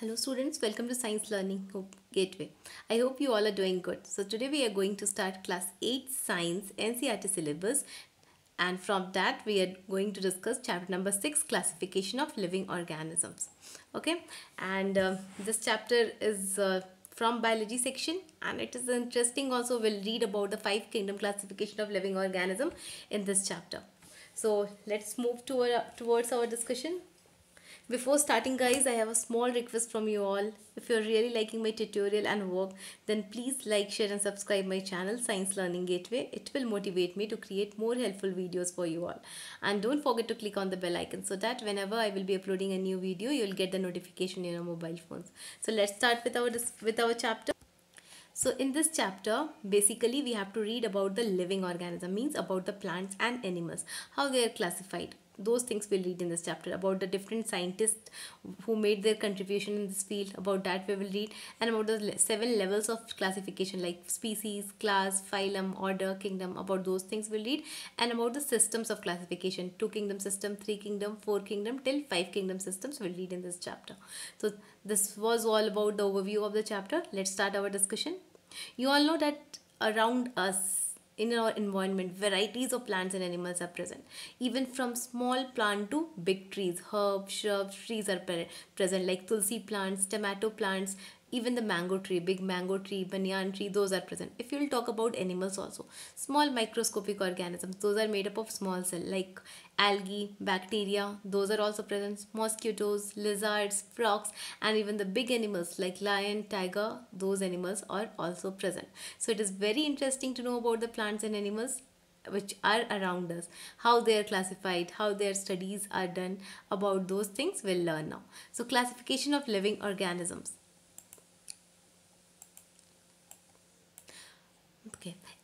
Hello students, welcome to Science Learning Hope Gateway. I hope you all are doing good. So today we are going to start class 8 Science NCRT syllabus and from that we are going to discuss chapter number 6 classification of living organisms. Okay and uh, this chapter is uh, from biology section and it is interesting also we'll read about the five kingdom classification of living organism in this chapter. So let's move toward towards our discussion. Before starting guys, I have a small request from you all. If you're really liking my tutorial and work, then please like, share and subscribe my channel Science Learning Gateway. It will motivate me to create more helpful videos for you all. And don't forget to click on the bell icon so that whenever I will be uploading a new video, you'll get the notification in your mobile phones. So let's start with our, with our chapter. So in this chapter, basically we have to read about the living organism, means about the plants and animals, how they are classified those things we'll read in this chapter about the different scientists who made their contribution in this field about that we will read and about the seven levels of classification like species class phylum order kingdom about those things we'll read and about the systems of classification two kingdom system three kingdom four kingdom till five kingdom systems we'll read in this chapter so this was all about the overview of the chapter let's start our discussion you all know that around us in our environment, varieties of plants and animals are present. Even from small plant to big trees, herbs, shrubs, trees are present like tulsi plants, tomato plants, even the mango tree, big mango tree, banyan tree, those are present. If you'll talk about animals also, small microscopic organisms, those are made up of small cell like algae, bacteria, those are also present. Mosquitoes, lizards, frogs, and even the big animals like lion, tiger, those animals are also present. So it is very interesting to know about the plants and animals which are around us how they are classified how their studies are done about those things we'll learn now so classification of living organisms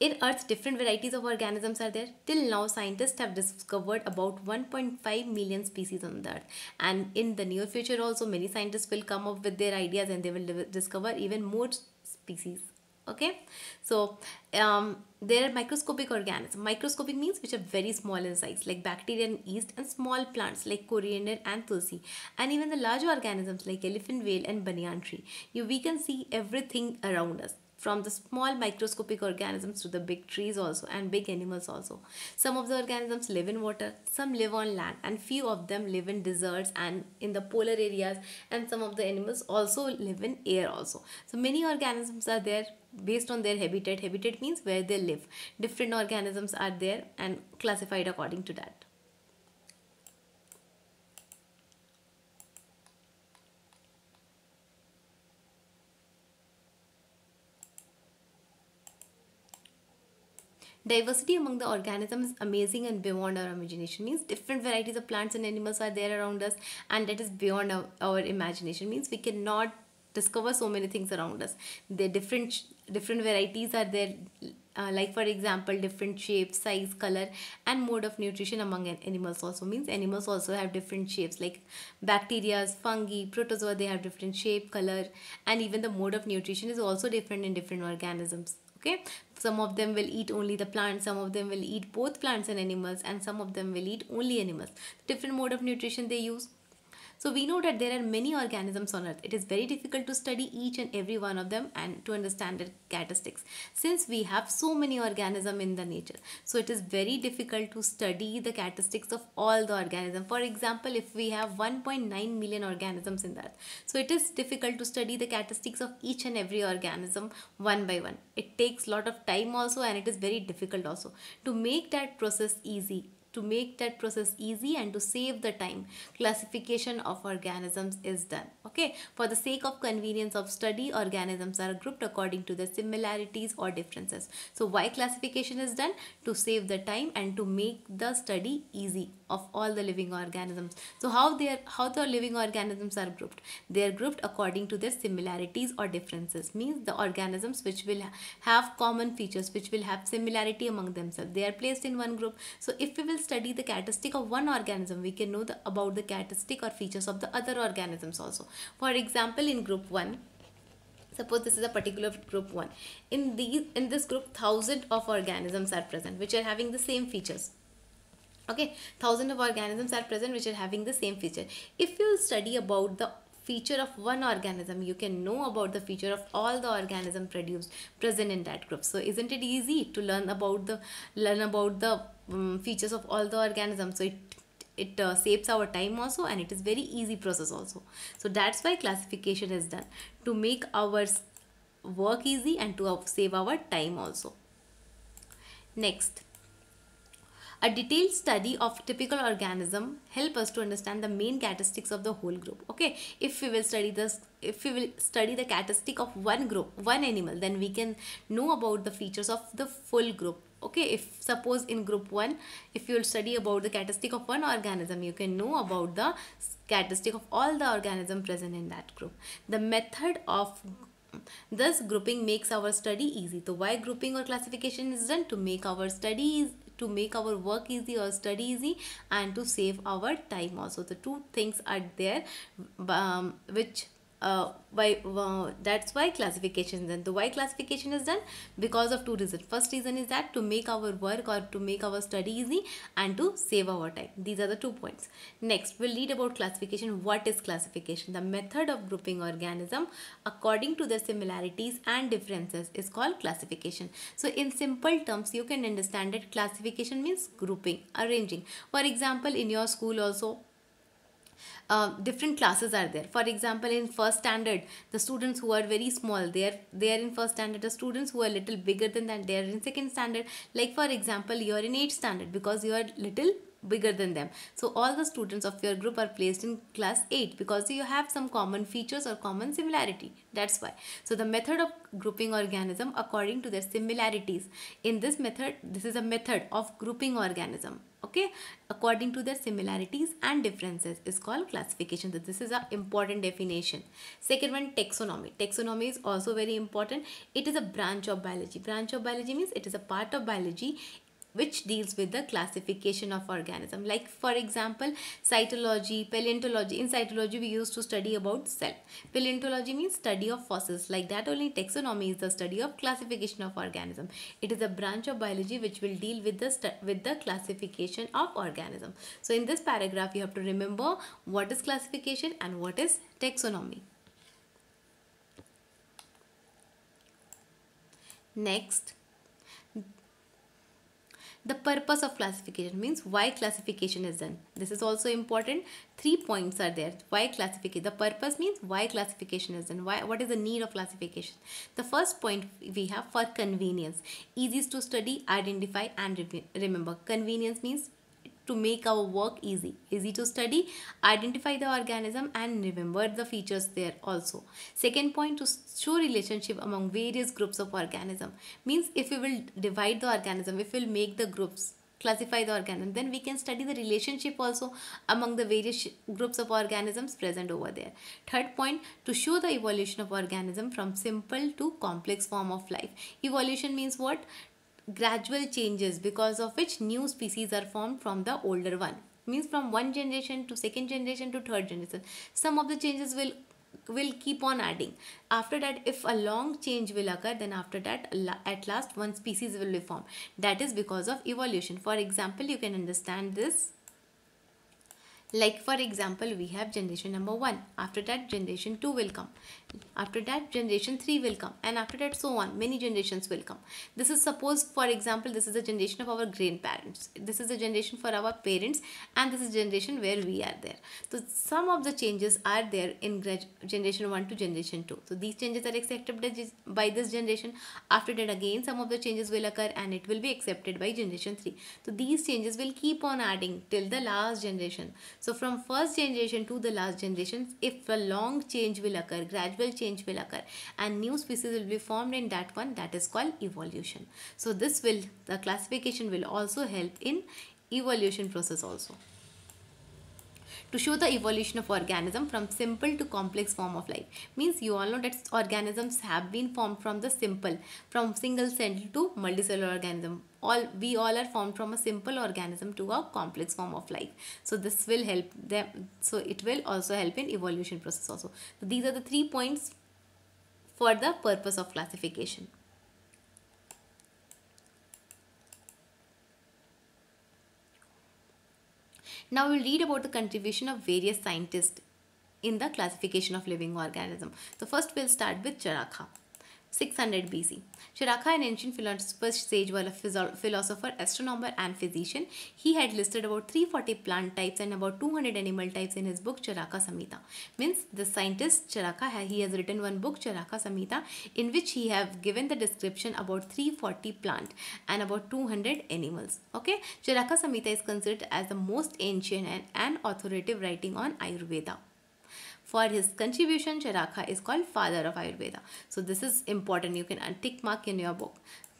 In Earth, different varieties of organisms are there. Till now, scientists have discovered about 1.5 million species on the Earth. And in the near future also, many scientists will come up with their ideas and they will discover even more species okay so um, there are microscopic organisms microscopic means which are very small in size like bacteria and yeast and small plants like coriander and tulsi and even the large organisms like elephant whale and banyan tree you we can see everything around us from the small microscopic organisms to the big trees also and big animals also. Some of the organisms live in water, some live on land and few of them live in deserts and in the polar areas and some of the animals also live in air also. So many organisms are there based on their habitat. Habitat means where they live. Different organisms are there and classified according to that. Diversity among the organisms is amazing and beyond our imagination. Means different varieties of plants and animals are there around us and that is beyond our, our imagination. Means we cannot discover so many things around us. The different different varieties are there uh, like for example different shapes size color and mode of nutrition among animals also means animals also have different shapes like bacteria fungi protozoa they have different shape color and even the mode of nutrition is also different in different organisms okay some of them will eat only the plant some of them will eat both plants and animals and some of them will eat only animals different mode of nutrition they use so we know that there are many organisms on earth. It is very difficult to study each and every one of them and to understand their characteristics since we have so many organisms in the nature. So it is very difficult to study the characteristics of all the organisms. For example, if we have 1.9 million organisms in the earth, so it is difficult to study the characteristics of each and every organism one by one. It takes lot of time also and it is very difficult also. To make that process easy, to make that process easy and to save the time. Classification of organisms is done. Okay, for the sake of convenience of study, organisms are grouped according to the similarities or differences. So why classification is done? To save the time and to make the study easy of all the living organisms. So how they are, how the living organisms are grouped? They are grouped according to their similarities or differences. Means the organisms which will have common features, which will have similarity among themselves. They are placed in one group. So if we will study the characteristic of one organism, we can know the, about the characteristic or features of the other organisms also. For example, in group 1, suppose this is a particular group 1. In, these, in this group, thousand of organisms are present which are having the same features okay thousand of organisms are present which are having the same feature if you study about the feature of one organism you can know about the feature of all the organism produced present in that group so isn't it easy to learn about the learn about the um, features of all the organisms so it it uh, saves our time also and it is very easy process also so that's why classification is done to make our work easy and to save our time also next a detailed study of typical organism help us to understand the main characteristics of the whole group. Okay, if we will study this, if we will study the characteristic of one group, one animal, then we can know about the features of the full group okay if suppose in group 1 if you'll study about the characteristic of one organism you can know about the characteristic of all the organism present in that group the method of thus grouping makes our study easy so why grouping or classification is done to make our studies to make our work easy or study easy and to save our time also the two things are there um, which uh, why that's why classification then the why classification is done because of two reasons first reason is that to make our work or to make our study easy and to save our time these are the two points next we'll read about classification what is classification the method of grouping organism according to their similarities and differences is called classification so in simple terms you can understand that classification means grouping arranging for example in your school also uh, different classes are there for example in first standard the students who are very small they are they are in first standard the students who are little bigger than that they are in second standard like for example you are in eighth standard because you are little bigger than them. So all the students of your group are placed in class 8 because you have some common features or common similarity. That's why. So the method of grouping organism according to their similarities. In this method, this is a method of grouping organism okay according to their similarities and differences is called classification so this is an important definition second one taxonomy taxonomy is also very important it is a branch of biology branch of biology means it is a part of biology which deals with the classification of organism like for example cytology paleontology in cytology we used to study about cell paleontology means study of fossils like that only taxonomy is the study of classification of organism it is a branch of biology which will deal with the with the classification of organism so in this paragraph you have to remember what is classification and what is taxonomy next the purpose of classification means why classification is done this is also important three points are there why classification the purpose means why classification is done why what is the need of classification the first point we have for convenience easiest to study identify and remember convenience means to make our work easy, easy to study, identify the organism and remember the features there also. Second point to show relationship among various groups of organism means if we will divide the organism, if we will make the groups classify the organism then we can study the relationship also among the various groups of organisms present over there third point to show the evolution of organism from simple to complex form of life evolution means what gradual changes because of which new species are formed from the older one means from one generation to second generation to third generation some of the changes will will keep on adding after that if a long change will occur then after that at last one species will be formed that is because of evolution for example you can understand this like for example we have generation number 1 after that generation 2 will come after that generation 3 will come and after that so on many generations will come this is suppose for example this is the generation of our grandparents this is the generation for our parents and this is generation where we are there so some of the changes are there in generation 1 to generation 2 so these changes are accepted by this generation after that again some of the changes will occur and it will be accepted by generation 3 so these changes will keep on adding till the last generation so from first generation to the last generation if a long change will occur gradually change will occur and new species will be formed in that one that is called evolution. So this will, the classification will also help in evolution process also to show the evolution of organism from simple to complex form of life. Means you all know that organisms have been formed from the simple, from single cell to multicellular organism. All we all are formed from a simple organism to a complex form of life. So this will help them. So it will also help in evolution process also. So these are the three points for the purpose of classification. Now we'll read about the contribution of various scientists in the classification of living organism. So first we'll start with Charaka. 600 BC. Shiraka, an ancient philosopher, sage, well, a philosopher, astronomer and physician, he had listed about 340 plant types and about 200 animal types in his book Charaka Samhita. Means the scientist Charaka, he has written one book Charaka Samhita in which he have given the description about 340 plant and about 200 animals. Okay, Charaka Samhita is considered as the most ancient and, and authoritative writing on Ayurveda. For his contribution, Charaka is called father of Ayurveda. So this is important. You can tick mark in your book.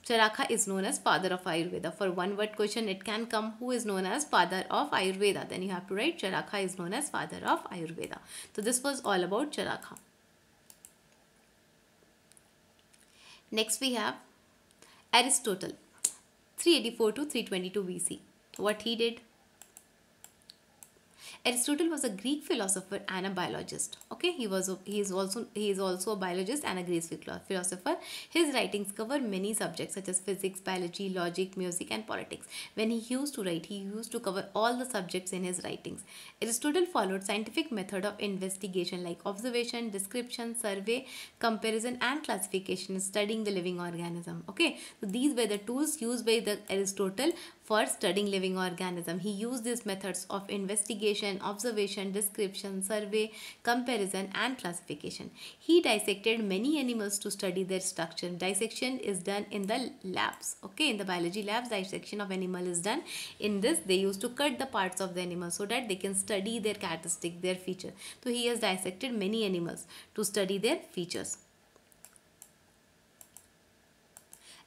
Charaka is known as father of Ayurveda. For one word question, it can come who is known as father of Ayurveda. Then you have to write Charaka is known as father of Ayurveda. So this was all about Charaka. Next we have Aristotle, 384 to 322 BC. What he did? Aristotle was a Greek philosopher and a biologist. Okay, he was he is also he is also a biologist and a Greek philosopher. His writings cover many subjects such as physics, biology, logic, music, and politics. When he used to write, he used to cover all the subjects in his writings. Aristotle followed scientific method of investigation like observation, description, survey, comparison, and classification, studying the living organism. Okay, so these were the tools used by the Aristotle for studying living organism. He used these methods of investigation, observation, description, survey, comparison and classification. He dissected many animals to study their structure. Dissection is done in the labs. Okay, in the biology labs, dissection of animal is done. In this, they used to cut the parts of the animal so that they can study their characteristic, their feature. So he has dissected many animals to study their features.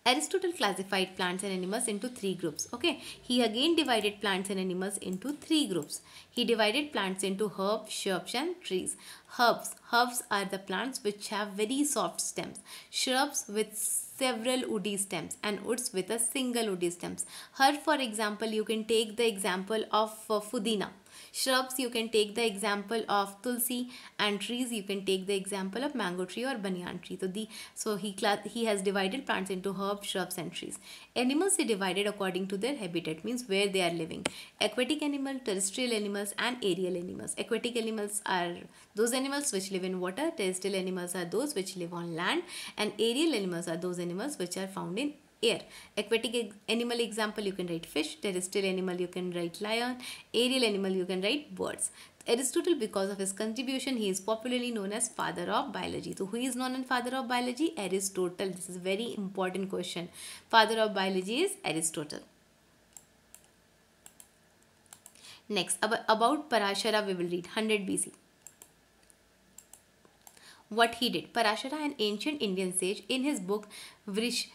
Aristotle classified plants and animals into three groups. Okay, he again divided plants and animals into three groups. He divided plants into herbs, shrubs and trees. Herbs. Herbs are the plants which have very soft stems. Shrubs with several woody stems and woods with a single woody stems. Herb for example, you can take the example of uh, Fudina shrubs you can take the example of tulsi and trees you can take the example of mango tree or banyan tree so the so he class, he has divided plants into herb shrubs and trees animals he divided according to their habitat means where they are living aquatic animal terrestrial animals and aerial animals aquatic animals are those animals which live in water terrestrial animals are those which live on land and aerial animals are those animals which are found in air. Aquatic animal example you can write fish, terrestrial animal you can write lion, aerial animal you can write birds. Aristotle because of his contribution he is popularly known as father of biology. So who is known as father of biology? Aristotle. This is very important question. Father of biology is Aristotle. Next about Parashara we will read 100 BC what he did. Parashara, an ancient Indian sage, in his book Vrish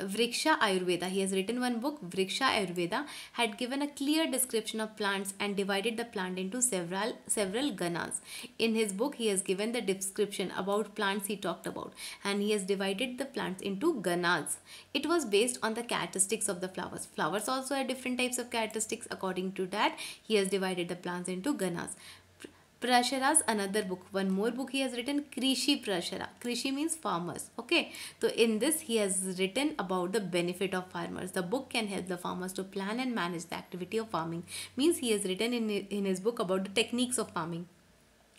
Vriksha Ayurveda, he has written one book, Vriksha Ayurveda, had given a clear description of plants and divided the plant into several several ganas. In his book, he has given the description about plants he talked about and he has divided the plants into ganas. It was based on the characteristics of the flowers. Flowers also have different types of characteristics. According to that, he has divided the plants into ganas. Prashara's another book. One more book he has written Krishi Prashara. Krishi means farmers. Okay. So in this he has written about the benefit of farmers. The book can help the farmers to plan and manage the activity of farming. Means he has written in, in his book about the techniques of farming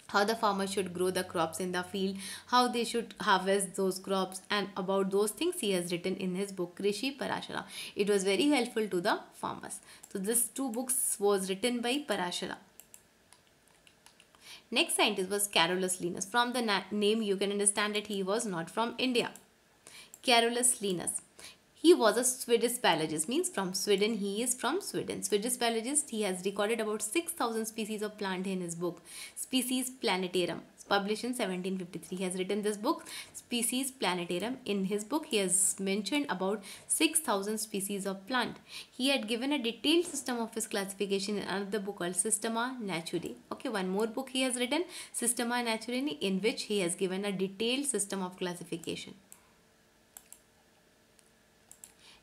how the farmer should grow the crops in the field, how they should harvest those crops and about those things he has written in his book Krishi Parashara. It was very helpful to the farmers. So this two books was written by Parashara. Next scientist was Carolus Linus. From the name, you can understand that he was not from India. Carolus Linus. He was a Swedish biologist, means from Sweden. He is from Sweden. Swedish biologist, he has recorded about 6,000 species of plant in his book, Species Planetarium published in 1753. He has written this book, Species Planetarium. In his book, he has mentioned about 6,000 species of plant. He had given a detailed system of his classification in another book called Systema Naturae. Okay, one more book he has written, Systema Naturae, in which he has given a detailed system of classification.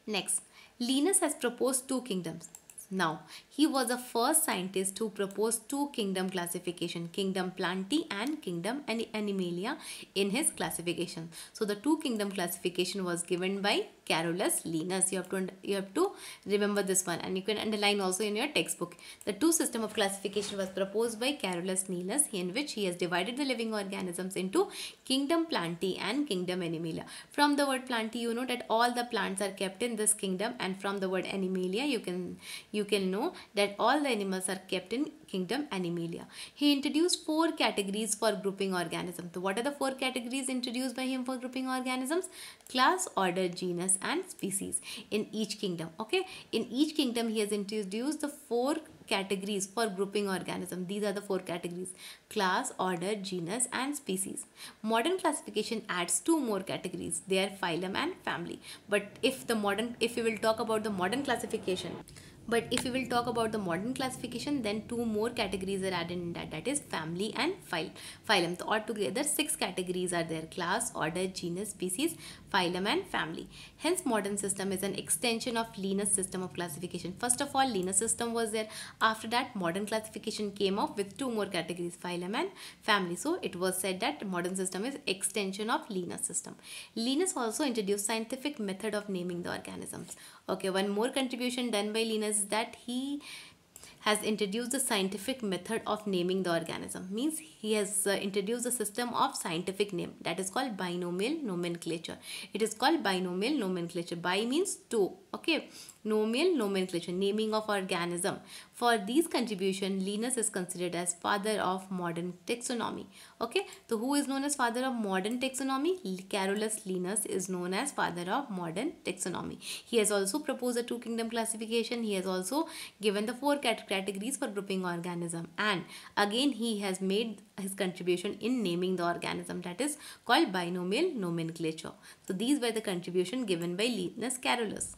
Next, Linus has proposed two kingdoms. Now, he was the first scientist who proposed two kingdom classification, kingdom plantae and kingdom animalia in his classification. So the two kingdom classification was given by Carolus Linus. You have to you have to remember this one and you can underline also in your textbook. The two system of classification was proposed by Carolus Linus in which he has divided the living organisms into kingdom plantae and kingdom animalia. From the word plantae you know that all the plants are kept in this kingdom and from the word animalia you can you can know that all the animals are kept in kingdom Animalia. He introduced four categories for grouping organisms. So what are the four categories introduced by him for grouping organisms? Class, order, genus and species in each kingdom. Okay. In each kingdom he has introduced the four categories for grouping organism. These are the four categories. Class, order, genus and species. Modern classification adds two more categories. They are phylum and family. But if the modern, if we will talk about the modern classification, but if we will talk about the modern classification, then two more categories are added in that, that is family and phylum. So altogether six categories are there, class, order, genus, species, phylum and family. Hence modern system is an extension of Linus system of classification. First of all, Linus system was there. After that, modern classification came up with two more categories, phylum and family. So it was said that modern system is extension of Linus system. Linus also introduced scientific method of naming the organisms. Okay, one more contribution done by Linus is that he has introduced the scientific method of naming the organism means he has uh, introduced a system of scientific name that is called binomial nomenclature it is called binomial nomenclature bi means two Okay, nomial nomenclature, naming of organism. For these contribution, Linus is considered as father of modern taxonomy. Okay, so who is known as father of modern taxonomy? Carolus Linus is known as father of modern taxonomy. He has also proposed a two-kingdom classification. He has also given the four categories for grouping organism. And again, he has made his contribution in naming the organism that is called binomial nomenclature. So these were the contribution given by Linus Carolus.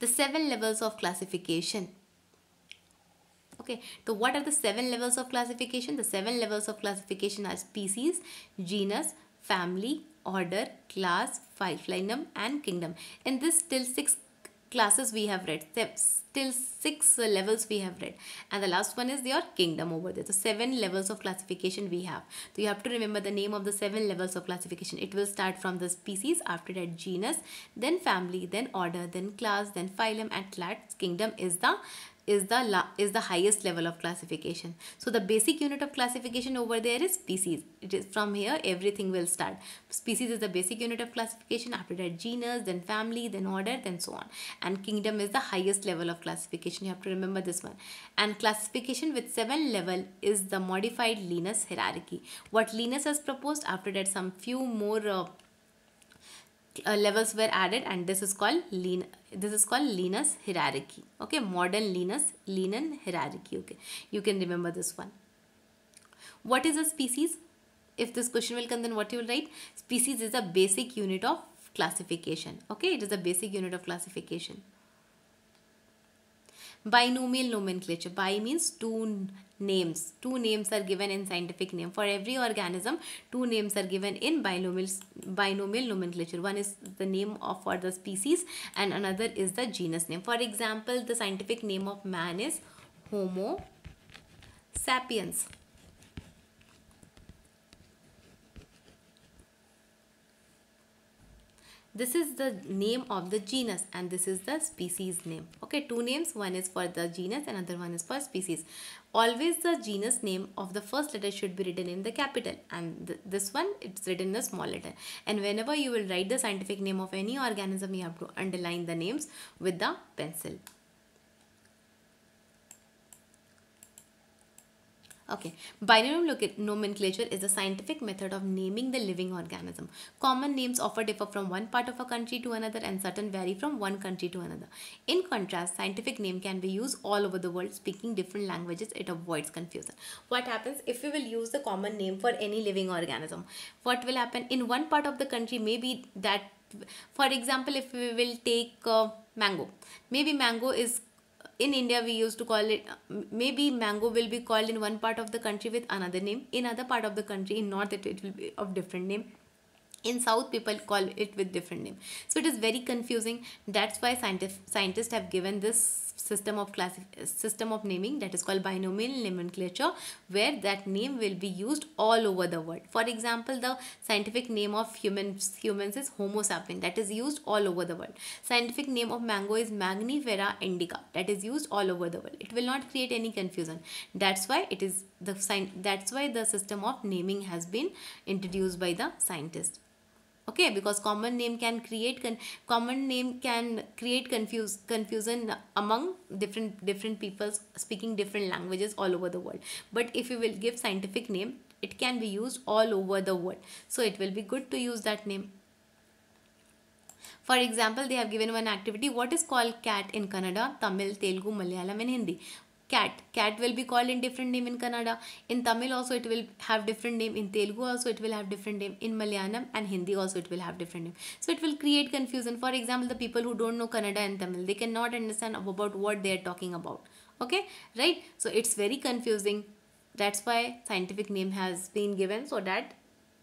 the seven levels of classification okay so what are the seven levels of classification the seven levels of classification are species genus family order class phylum and kingdom in this till six classes we have read till six levels we have read and the last one is your kingdom over there so seven levels of classification we have so you have to remember the name of the seven levels of classification it will start from the species after that genus then family then order then class then phylum and class kingdom is the is the la is the highest level of classification so the basic unit of classification over there is species it is from here everything will start species is the basic unit of classification after that genus then family then order then so on and kingdom is the highest level of classification you have to remember this one and classification with seven level is the modified Linus hierarchy what Linus has proposed after that some few more uh, uh, levels were added and this is called lean this is called linus hierarchy okay modern linus Linen hierarchy okay you can remember this one what is a species if this question will come then what you will write species is a basic unit of classification okay it is a basic unit of classification binomial nomenclature bi means two names two names are given in scientific name for every organism two names are given in binomial binomial nomenclature one is the name of for the species and another is the genus name for example the scientific name of man is homo sapiens this is the name of the genus and this is the species name okay two names one is for the genus another one is for species always the genus name of the first letter should be written in the capital and th this one it's written in the small letter and whenever you will write the scientific name of any organism you have to underline the names with the pencil Okay, binomial nomenclature is a scientific method of naming the living organism. Common names often differ from one part of a country to another and certain vary from one country to another. In contrast, scientific name can be used all over the world. Speaking different languages, it avoids confusion. What happens if we will use the common name for any living organism? What will happen in one part of the country maybe that for example if we will take uh, mango maybe mango is in India we used to call it maybe mango will be called in one part of the country with another name in other part of the country in north it will be of different name in south people call it with different name so it is very confusing that's why scientists scientists have given this system of class system of naming that is called binomial nomenclature where that name will be used all over the world for example the scientific name of humans humans is homo sapien that is used all over the world scientific name of mango is magnifera indica that is used all over the world it will not create any confusion that's why it is the sign that's why the system of naming has been introduced by the scientists okay because common name can create common name can create confuse confusion among different different people speaking different languages all over the world but if you will give scientific name it can be used all over the world so it will be good to use that name for example, they have given one activity. What is called cat in Kannada, Tamil, Telugu, Malayalam and Hindi? cat cat will be called in different name in kannada in tamil also it will have different name in telugu also it will have different name in malayalam and hindi also it will have different name so it will create confusion for example the people who don't know kannada and tamil they cannot understand about what they are talking about okay right so it's very confusing that's why scientific name has been given so that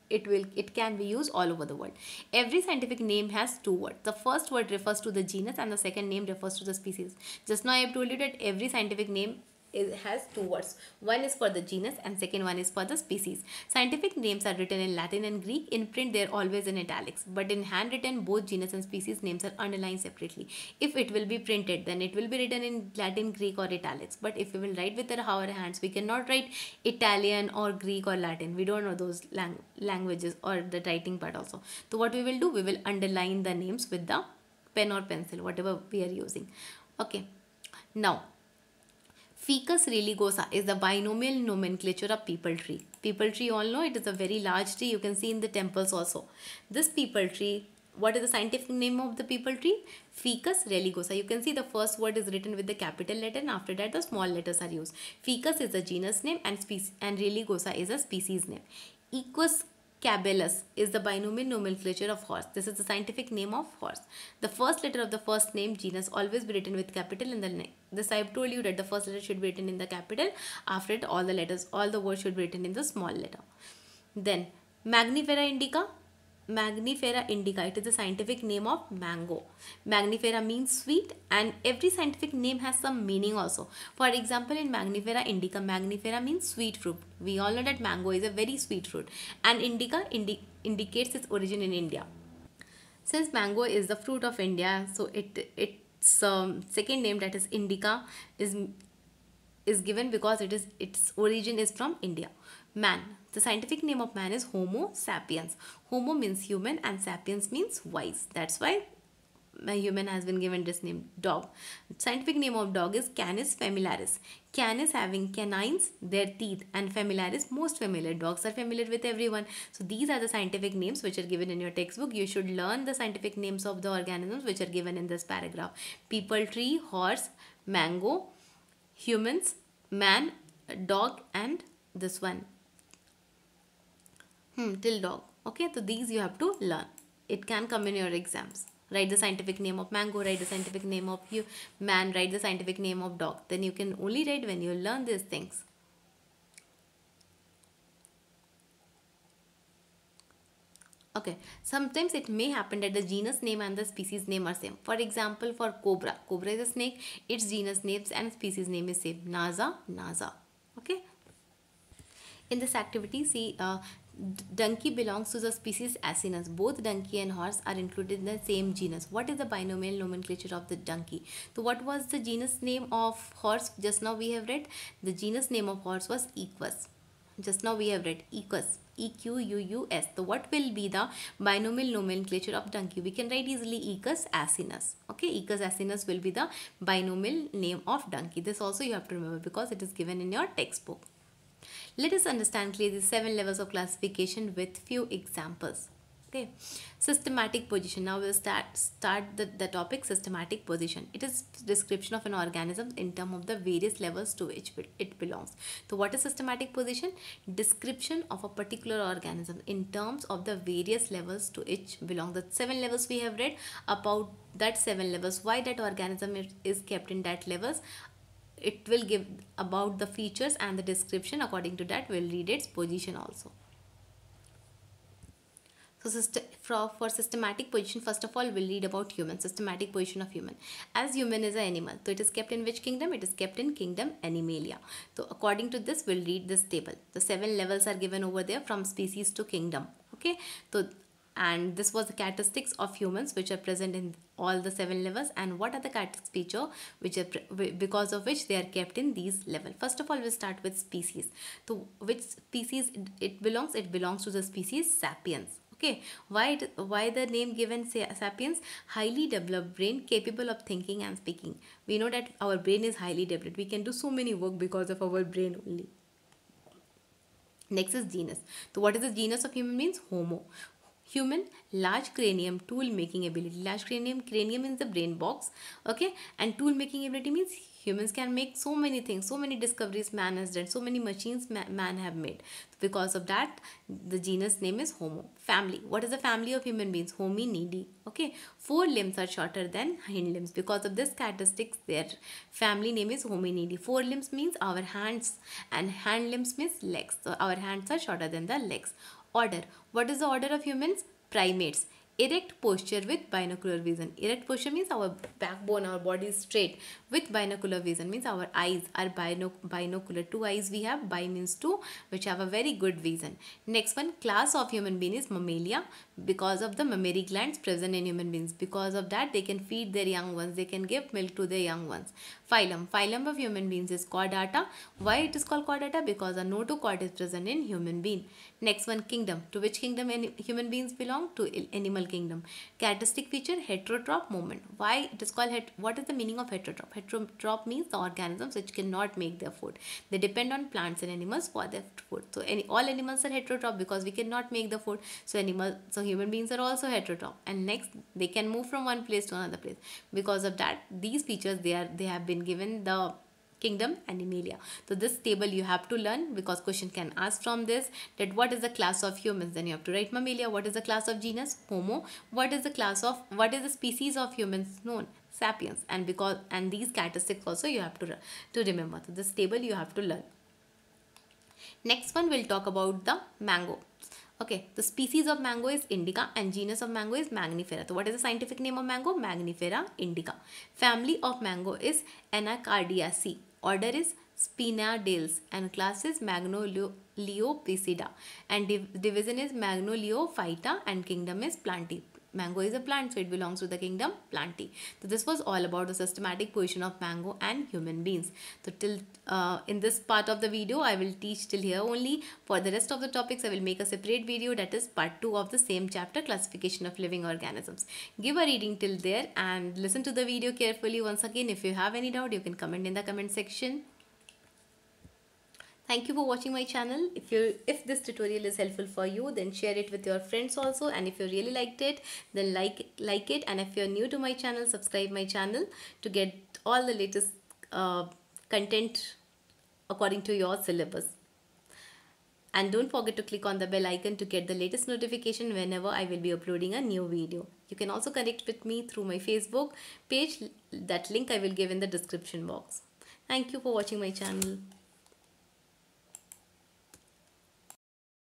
it will it can be used all over the world every scientific name has two words the first word refers to the genus and the second name refers to the species just now i have told you that every scientific name it has two words. One is for the genus and second one is for the species. Scientific names are written in Latin and Greek. In print, they're always in italics. But in handwritten, both genus and species names are underlined separately. If it will be printed, then it will be written in Latin, Greek or italics. But if we will write with our hands, we cannot write Italian or Greek or Latin. We don't know those lang languages or the writing part also. So what we will do, we will underline the names with the pen or pencil, whatever we are using. Okay. Now, Ficus religosa is the binomial nomenclature of people tree. People tree all know it is a very large tree. You can see in the temples also. This people tree, what is the scientific name of the people tree? Ficus religosa. You can see the first word is written with the capital letter and after that the small letters are used. Ficus is the genus name and species and religosa is a species name. Equus Cabellus is the binomial nomenclature of horse. This is the scientific name of horse. The first letter of the first name genus always be written with capital in the name. This I have told you that the first letter should be written in the capital. After it all the letters, all the words should be written in the small letter. Then Magnifera indica Magnifera indica. It is the scientific name of mango. Magnifera means sweet and every scientific name has some meaning also. For example, in Magnifera indica, Magnifera means sweet fruit. We all know that mango is a very sweet fruit and indica indi indicates its origin in India. Since mango is the fruit of India, so it its um, second name that is indica is is given because it is its origin is from India. Man the scientific name of man is Homo sapiens. Homo means human and sapiens means wise. That's why my human has been given this name dog. Scientific name of dog is Canis familiaris. Canis having canines, their teeth and familiaris, most familiar. Dogs are familiar with everyone. So these are the scientific names which are given in your textbook. You should learn the scientific names of the organisms which are given in this paragraph. People, tree, horse, mango, humans, man, dog and this one hmm, till dog. Okay, so these you have to learn. It can come in your exams. Write the scientific name of mango, write the scientific name of you, man, write the scientific name of dog. Then you can only write when you learn these things. Okay, sometimes it may happen that the genus name and the species name are same. For example, for cobra, cobra is a snake, its genus names and species name is same. NASA, NASA. Okay. In this activity, see uh, Donkey belongs to the species Asinus. Both donkey and horse are included in the same genus. What is the binomial nomenclature of the donkey? So what was the genus name of horse? Just now we have read the genus name of horse was Equus. Just now we have read Equus. EQUUS. So what will be the binomial nomenclature of donkey? We can write easily Equus asinus. Okay, Equus asinus will be the binomial name of donkey. This also you have to remember because it is given in your textbook. Let us understand clearly the seven levels of classification with few examples. Okay. Systematic position. Now we'll start, start the, the topic systematic position. It is description of an organism in terms of the various levels to which it belongs. So what is systematic position? Description of a particular organism in terms of the various levels to which belong. The seven levels we have read about that seven levels. Why that organism is kept in that levels it will give about the features and the description according to that we'll read its position also so for systematic position first of all we'll read about human systematic position of human as human is an animal so it is kept in which kingdom it is kept in kingdom animalia so according to this we'll read this table the seven levels are given over there from species to kingdom okay so and this was the characteristics of humans which are present in all the seven levels and what are the characteristics feature which are because of which they are kept in these level first of all we will start with species so which species it belongs it belongs to the species sapiens okay why it, why the name given sapiens highly developed brain capable of thinking and speaking we know that our brain is highly developed we can do so many work because of our brain only Next is genus. So what is the genus of human beings? Homo human large cranium tool making ability large cranium cranium is the brain box okay and tool making ability means humans can make so many things so many discoveries man has done so many machines man have made because of that the genus name is homo family what is the family of human beings needy okay four limbs are shorter than hind limbs because of this characteristics their family name is needy four limbs means our hands and hand limbs means legs so our hands are shorter than the legs Order. What is the order of humans? Primates. Erect posture with binocular vision. Erect posture means our backbone, our body is straight. With binocular vision means our eyes are binoc binocular. Two eyes we have, bi means two, which have a very good vision. Next one, class of human being is mammalia because of the mammary glands present in human beings. Because of that, they can feed their young ones. They can give milk to their young ones. Phylum. Phylum of human beings is chordata. Why it is called chordata? Because a notochord is present in human being. Next one, kingdom. To which kingdom human beings belong? To animal kingdom. Characteristic feature, heterotroph movement. Why it is called, het what is the meaning of heterotroph? Heterotroph means the organisms which cannot make their food. They depend on plants and animals for their food. So any, all animals are heterotroph because we cannot make the food. So animals, so human beings are also heterotroph. And next, they can move from one place to another place. Because of that, these features, they, are, they have been given the kingdom Animalia. So this table you have to learn because question can ask from this that what is the class of humans then you have to write mammalia what is the class of genus homo what is the class of what is the species of humans known sapiens and because and these characteristics also you have to to remember so this table you have to learn next one we'll talk about the mango Okay, the species of mango is indica and genus of mango is magnifera. So what is the scientific name of mango? Magnifera indica. Family of mango is Anacardiaceae. Order is Spinadales and class is Magnoliopicida and div division is Magnoliophyta and kingdom is Plantae. Mango is a plant, so it belongs to the kingdom Plantae. So this was all about the systematic position of mango and human beings. So till uh, in this part of the video, I will teach till here only. For the rest of the topics, I will make a separate video that is part 2 of the same chapter, classification of living organisms. Give a reading till there and listen to the video carefully. Once again, if you have any doubt, you can comment in the comment section. Thank you for watching my channel. If you if this tutorial is helpful for you, then share it with your friends also. And if you really liked it, then like like it. And if you're new to my channel, subscribe my channel to get all the latest uh, content according to your syllabus. And don't forget to click on the bell icon to get the latest notification whenever I will be uploading a new video. You can also connect with me through my Facebook page. That link I will give in the description box. Thank you for watching my channel.